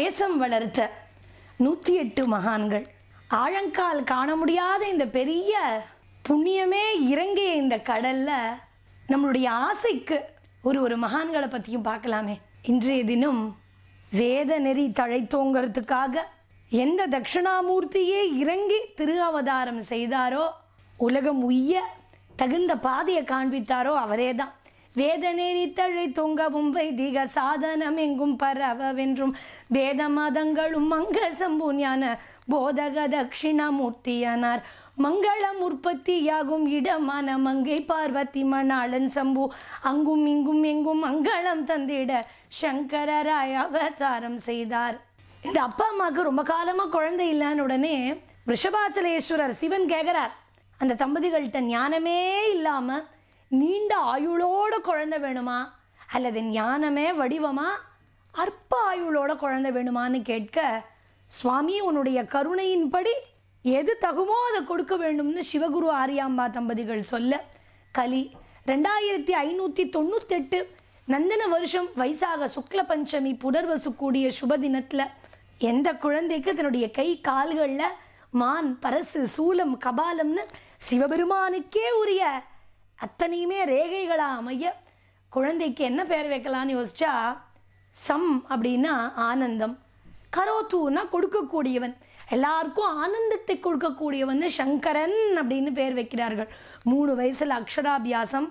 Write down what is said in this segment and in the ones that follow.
தேசம் வளர்த்த நூற்றி எட்டு மகான்கள் ஆழங்கால் காண முடியாத இந்த பெரிய புண்ணியமே இறங்கிய இந்த கடலில் நம்மளுடைய ஆசைக்கு ஒரு ஒரு மகான்களை பற்றியும் பார்க்கலாமே இன்றைய தினம் வேத நெறி தழைத்தோங்கிறதுக்காக எந்த தட்சிணாமூர்த்தியே இறங்கி திரு அவதாரம் செய்தாரோ உலகம் உய்ய தகுந்த பாதையை காண்பித்தாரோ அவரே தான் வேதநெறி தழை தொங்கவும் வைதிக சாதனம் எங்கும் வென்றும் வேத மதங்களும் மங்கள ஞான போதக தட்சிணமூர்த்தியனார் மங்களம் உற்பத்தியாகும் இடமான மங்கை பார்வதி மணாளன் சம்பு அங்கும் இங்கும் எங்கும் மங்களம் தந்திட சங்கரராய் அவதாரம் செய்தார் இந்த அப்பா அம்மாவுக்கு ரொம்ப காலமாக குழந்தை இல்லான்னு உடனே ரிஷபாச்சலேஸ்வரர் சிவன் கேட்கிறார் அந்த தம்பதிகள்கிட்ட ஞானமே இல்லாமல் நீண்ட ஆயுளோட குழந்தை வேணுமா அல்லது ஞானமே வடிவமா அற்ப ஆயுளோட குழந்தை வேணுமான்னு கேட்க சுவாமி உன்னுடைய கருணையின்படி எது தகுமோ அதை கொடுக்க வேண்டும்னு சிவகுரு ஆரியாம்பா தம்பதிகள் சொல்ல கலி ரெண்டாயிரத்தி ஐநூற்றி தொண்ணூத்தெட்டு நந்தன வருஷம் வைசாக சுக்ல பஞ்சமி புனர்வசு கூடிய சுப தினத்தில் எந்த குழந்தைக்கு தன்னுடைய கை கால்களில் மான் பரசு சூலம் கபாலம்னு சிவபெருமானுக்கே உரிய அத்தனையுமே ரேகைகளாக அமைய குழந்தைக்கு என்ன பெயர் வைக்கலாம்னு யோசிச்சா சம் அப்படின்னா ஆனந்தம் கரோத்தூனா கொடுக்கக்கூடியவன் எல்லாருக்கும் ஆனந்தத்தை கொடுக்கக்கூடியவன் சங்கரன் அப்படின்னு பேர் வைக்கிறார்கள் மூணு வயசில் அக்ஷராபியாசம்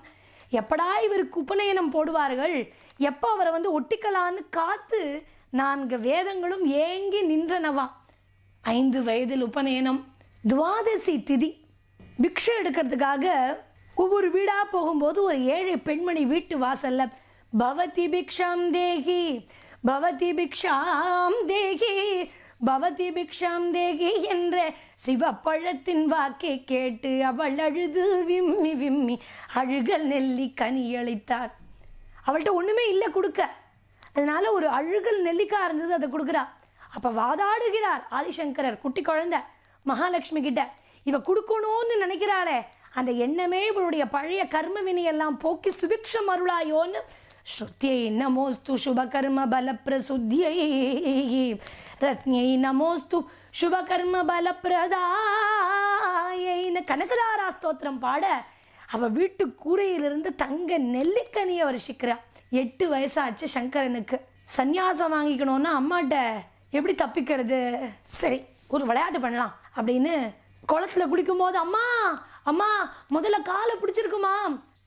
எப்படா இவருக்கு உபநயனம் போடுவார்கள் எப்போ அவரை வந்து ஒட்டிக்கலான்னு காத்து நான்கு வேதங்களும் ஏங்கி நின்றனவா ஐந்து வயதில் உபநயனம் துவாதசி திதி பிக்ஷை எடுக்கிறதுக்காக ஒவ்வொரு வீடாக போகும்போது ஒரு ஏழை பெண்மணி வீட்டு வாசல்ல பவதி பிக்ஷாம் தேகி பவதி பிக்ஷாம் தேகி பவதி பிக்ஷாம் தேகி என்ற சிவப்பழத்தின் வாக்கை கேட்டு அவள் அழுது விம்மி விம்மி அழுகல் நெல்லி கனி அழைத்தார் அவள்கிட்ட ஒன்றுமே இல்லை கொடுக்க அதனால ஒரு அழுகல் நெல்லிக்காய் இருந்தது அதை கொடுக்குறா அப்போ வாதாடுகிறார் ஆதிசங்கரர் குட்டி குழந்தை மகாலட்சுமி கிட்ட இவ கொடுக்கணும்னு நினைக்கிறாளே அந்த எண்ணமே இவளுடைய பழைய கர்ம வினையெல்லாம் போக்கி சுபிக்ஷம் அருளாயோன்னு ஸ்ருத்தியை நமோஸ்து சுபகர்ம பல பிரசுத்தியை ரத்னியை நமோஸ்து சுபகர்ம பல பிரதாயின்னு கனகதாரா ஸ்தோத்திரம் பாட அவள் வீட்டு கூரையிலிருந்து தங்க நெல்லிக்கனியை வருஷிக்கிறா எட்டு வயசாச்சு சங்கரனுக்கு சந்நியாசம் வாங்கிக்கணும்னா அம்மாட்ட எப்படி தப்பிக்கிறது சரி ஒரு விளையாட்டு பண்ணலாம் அப்படின்னு குளத்துல குளிக்கும் போது அம்மா அம்மா முதல்ல காலை பிடிச்சிருக்குமா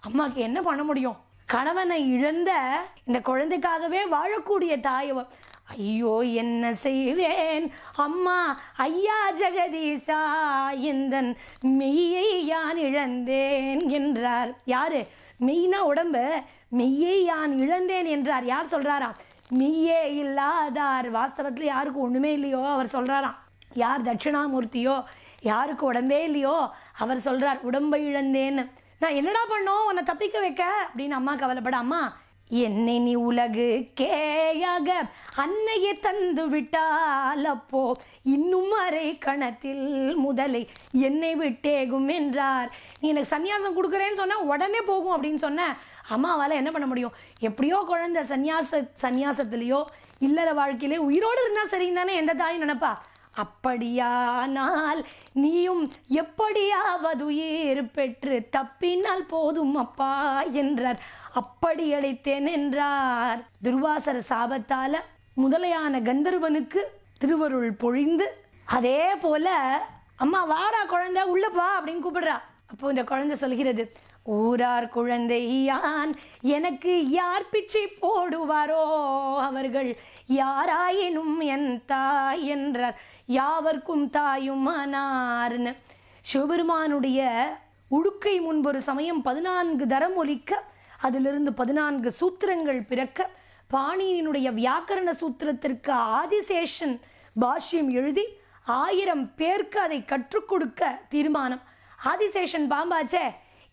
அம்மாக்கு என்ன பண்ண முடியும் கணவனை இழந்த இந்த குழந்தைக்காகவே வாழக்கூடிய தாயவ ஐயோ என்ன செய்வேன் அம்மா ஐயா ஜெகதீசா எந்தன் மெய்யை யான் இழந்தேன் என்றார் யாரு மெய்னா உடம்பு மெய்யை யான் இழந்தேன் என்றார் யார் சொல்றாரா மெய்யே இல்லாதார் வாஸ்தவத்தில் யாருக்கும் ஒன்றுமே இல்லையோ அவர் சொல்கிறாராம் யார் தட்சிணாமூர்த்தியோ யாருக்கு உடம்பே இல்லையோ அவர் சொல்றார் உடம்பை இழந்தேன்னு நான் என்னடா பண்ணோம் உன்னை தப்பிக்க வைக்க அப்படின்னு அம்மா கவலைப்பட அம்மா என்னை நீ உலகு கேயாக அன்னையை தந்து விட்டால் அப்போ இன்னும் அரை கணத்தில் முதலை என்னை விட்டேகும் என்றார் நீ எனக்கு சன்னியாசம் கொடுக்குறேன்னு சொன்ன உடனே போகும் அப்படின்னு சொன்ன அம்மாவால் என்ன பண்ண முடியும் எப்படியோ குழந்தை சன்னியாச சன்னியாசத்துலேயோ இல்லற வாழ்க்கையிலே உயிரோடு இருந்தால் சரின்னு தானே எந்த தாயும் நினப்பா அப்படியானால் நீயும் எப்படியாவது உயிர் பெற்று தப்பினால் போதும் அப்பா என்றார் அப்படி அழைத்தேன் என்றார் துர்வாசர சாபத்தால முதலையான கந்தர்வனுக்கு திருவருள் பொழிந்து அதே போல அம்மா வாடா குழந்தை உள்ளப்பா அப்படின்னு கூப்பிடுறா அப்போ இந்த குழந்தை சொல்கிறது ஊரார் குழந்தை யான் எனக்கு யார் பிச்சை போடுவாரோ அவர்கள் யாராயினும் என் தாய் என்றார் யாவர்க்கும் தாயுமானார்னு சிவபெருமானுடைய உடுக்கை முன்பொரு சமயம் பதினான்கு தரம் ஒலிக்க அதிலிருந்து பதினான்கு சூத்திரங்கள் பிறக்க பாணியினுடைய வியாக்கரண சூத்திரத்திற்கு ஆதிசேஷன் பாஷ்யம் எழுதி ஆயிரம் பேருக்கு அதை கற்றுக் கொடுக்க தீர்மானம் ஆதிசேஷன் பாம்பாச்சே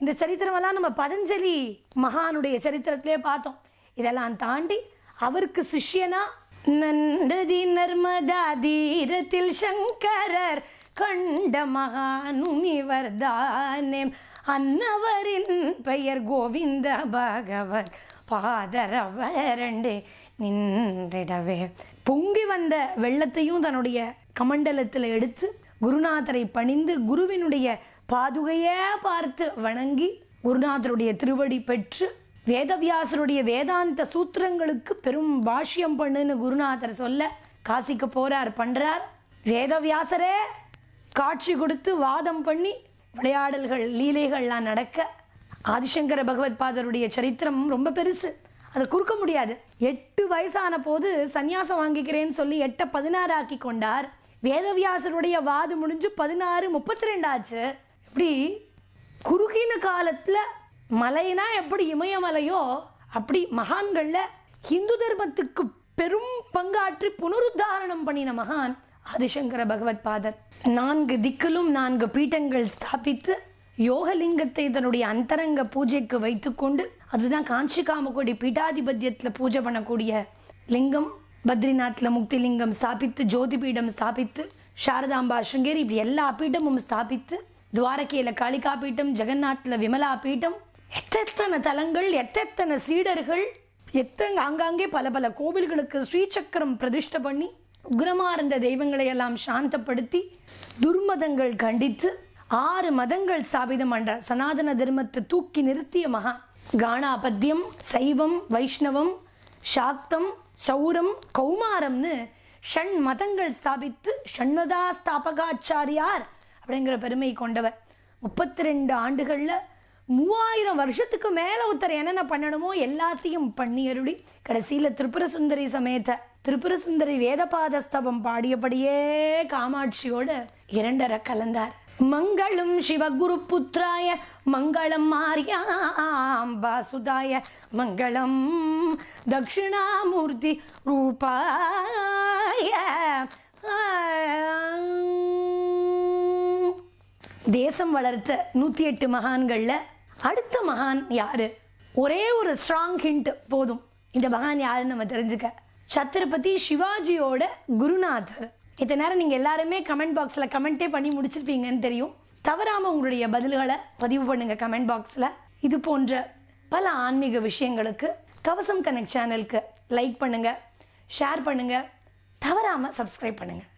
இந்த சரித்திரமெல்லாம் நம்ம பதஞ்சலி மகானுடைய சரித்திரத்திலே பார்த்தோம் இதெல்லாம் தாண்டி அவருக்கு சிஷ்யனா நந்ததி நர்மதா தீரத்தில் சங்கரர் கண்ட மகானுமிவர்தானே அன்னவரின் பெயர் கோவிந்த பகவன் பாதரவரண்டு நின்றிடவே பொங்கி வந்த வெள்ளத்தையும் தன்னுடைய கமண்டலத்தில் எடுத்து குருநாதரை பணிந்து குருவினுடைய பாதுகையே பார்த்து வணங்கி குருநாதருடைய திருவடி பெற்று வேதவியாசருடைய வேதாந்த சூத்திரங்களுக்கு பெரும் பாஷ்யம் பண்ணுன்னு குருநாதர் சொல்ல காசிக்கு போறார் பண்றார் வேதவியாசரே காட்சி கொடுத்து வாதம் பண்ணி விளையாடல்கள் லீலைகள்லாம் நடக்க ஆதிசங்கர பகவத் பாதருடைய சரித்திரம் ரொம்ப பெருசு அதை குறுக்க முடியாது எட்டு வயசான போது சன்னியாசம் வாங்கிக்கிறேன்னு சொல்லி எட்டை பதினாறு ஆக்கி கொண்டார் வேதவியாசருடைய வாது முடிஞ்சு பதினாறு முப்பத்தி ரெண்டு ஆச்சு இப்படி குறுகின காலத்தில் மலைனா எப்படி இமயமலையோ அப்படி மகான்களில் இந்து தர்மத்துக்கு பெரும் பங்காற்றி புனருத்தாரணம் பண்ணின மகான் ஆதிசங்கர பகவத் பாதர் நான்கு திக்கிலும் நான்கு பீட்டங்கள் ஸ்தாபித்து யோகலிங்கத்தை தன்னுடைய அந்தரங்க பூஜைக்கு வைத்துக்கொண்டு அதுதான் காஞ்சி காமகோடி பீட்டாதிபத்தியத்தில் பூஜை பண்ணக்கூடிய லிங்கம் பத்ரிநாத்தில் முக்தி லிங்கம் ஸ்தாபித்து ஜோதிபீடம் ஸ்தாபித்து சாரதாம்பா சுங்கேரி இப்படி எல்லா பீடமும் ஸ்தாபித்து துவாரகையில் காளிகா பீட்டம் ஜெகநாத்தில் விமலா பீட்டம் எத்தனை தலங்கள் எத்தனை சீடர்கள் எத்தனை ஆங்காங்கே பல பல கோவில்களுக்கு ஸ்ரீசக்கரம் பிரதிஷ்ட பண்ணி உக்ரமா இருந்த தெய்வங்களை எல்லாம் சாந்தப்படுத்தி துர்மதங்கள் கண்டித்து ஆறு மதங்கள் ஸ்தாபிதம் பண்ற சனாதன தர்மத்தை தூக்கி நிறுத்திய மகா கானாபத்தியம் சைவம் வைஷ்ணவம் சாக்தம் சௌரம் கௌமாரம்னு ஷண் மதங்கள் ஸ்தாபித்து ஷண்மதா ஸ்தாபகாச்சாரியார் அப்படிங்கிற பெருமை கொண்டவர் முப்பத்தி ரெண்டு ஆண்டுகளில் மூவாயிரம் வருஷத்துக்கு மேலே ஒருத்தர் என்னென்ன பண்ணணுமோ எல்லாத்தையும் பண்ணி அருளி கடைசியில் திரிபுர சுந்தரி சமேத திரிபுர சுந்தரி வேதபாதஸ்தபம் பாடியபடியே காமாட்சியோடு இரண்டரை கலந்தார் மங்களம் சிவகுரு புத்திராய மங்களம் மாரியாம்பாசுதாய மங்களம் தட்சிணாமூர்த்தி ரூபாய தேசம் வளர்த்த நூற்றி எட்டு மகான்களில் அடுத்த மகான் யாரு ஒரே ஒரு ஸ்ட்ராங் ஹிண்ட் போதும் இந்த மகான் யாருன்னு நம்ம தெரிஞ்சுக்க சத்ரபதி சிவாஜியோட குருநாதர் இத்தனை நேரம் நீங்கள் எல்லாருமே கமெண்ட் பாக்ஸில் கமெண்ட்டே பண்ணி முடிச்சிருப்பீங்கன்னு தெரியும் தவறாமல் உங்களுடைய பதில்களை பதிவு பண்ணுங்கள் கமெண்ட் பாக்ஸில் இது போன்ற பல ஆன்மீக விஷயங்களுக்கு கவசம் கனெக்ட் சேனலுக்கு லைக் பண்ணுங்கள் ஷேர் பண்ணுங்கள் தவறாம சப்ஸ்கிரைப் பண்ணுங்கள்